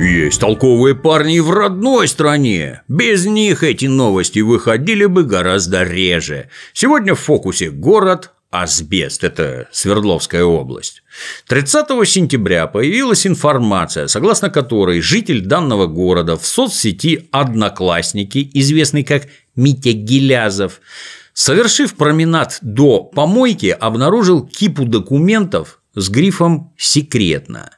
Есть толковые парни в родной стране. Без них эти новости выходили бы гораздо реже. Сегодня в фокусе город Асбест, это Свердловская область. 30 сентября появилась информация, согласно которой житель данного города в соцсети «Одноклассники», известный как Митя Гелязов, совершив променад до помойки, обнаружил кипу документов с грифом «Секретно».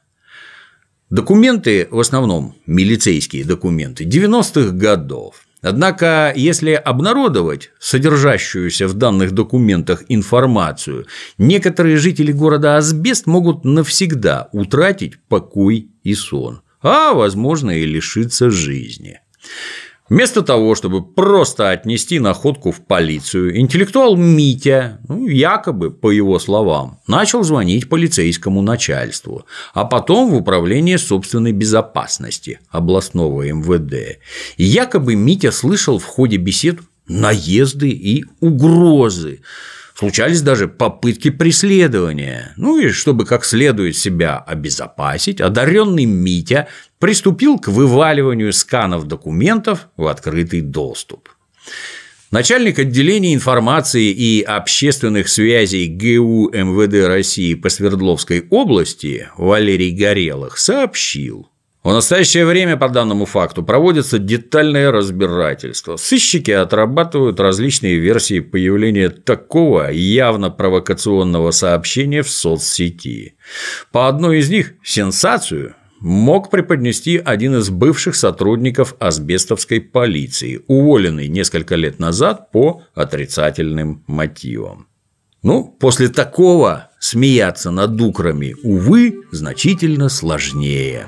Документы, в основном милицейские документы 90-х годов. Однако, если обнародовать содержащуюся в данных документах информацию, некоторые жители города Асбест могут навсегда утратить покой и сон, а, возможно, и лишиться жизни. Вместо того, чтобы просто отнести находку в полицию, интеллектуал Митя, ну, якобы, по его словам, начал звонить полицейскому начальству, а потом в управление собственной безопасности областного МВД. И якобы Митя слышал в ходе бесед наезды и угрозы. Случались даже попытки преследования. Ну и чтобы как следует себя обезопасить, одаренный Митя приступил к вываливанию сканов документов в открытый доступ. Начальник отделения информации и общественных связей ГУ МВД России по Свердловской области Валерий Горелых сообщил, в настоящее время по данному факту проводится детальное разбирательство. Сыщики отрабатывают различные версии появления такого явно провокационного сообщения в соцсети. По одной из них – сенсацию – мог преподнести один из бывших сотрудников асбестовской полиции, уволенный несколько лет назад по отрицательным мотивам. Ну, после такого смеяться над дукрами, увы, значительно сложнее.